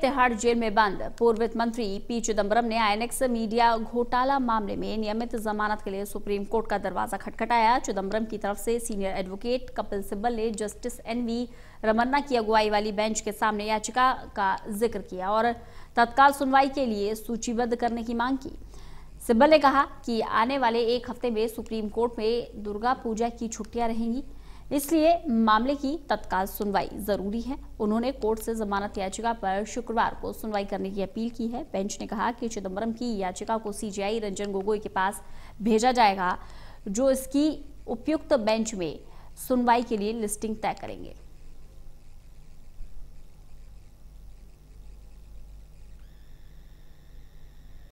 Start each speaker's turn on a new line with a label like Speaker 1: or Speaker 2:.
Speaker 1: Tihar jail में बंद पूर्व वित्त मंत्री पी चिदम्बरम ने आईएनएक्स मीडिया घोटाला मामले में नियमित जमानत के लिए सुप्रीम कोर्ट का दरवाजा खटखटाया चिदम्बरम की तरफ से सीनियर एडवोकेट कपिल सिब्बल ने जस्टिस एनवी रमन्ना की अगुवाई वाली बेंच के सामने याचिका का जिक्र किया और तत्काल सुनवाई के लिए सूचीबद्ध करने की मांग की सिब्बल ने कहा कि आने वाले एक हफ्ते में सुप्रीम कोर्ट में दुर्गा पूजा की छुट्टियां रहेंगी इसलिए मामले की तत्काल सुनवाई जरूरी है उन्होंने कोर्ट से जमानत याचिका पर शुक्रवार को सुनवाई करने की अपील की है बेंच ने कहा कि चिदम्बरम की याचिका को सीजीआई रंजन गोगोई के पास भेजा जाएगा जो इसकी उपयुक्त बेंच में सुनवाई के लिए लिस्टिंग तय करेंगे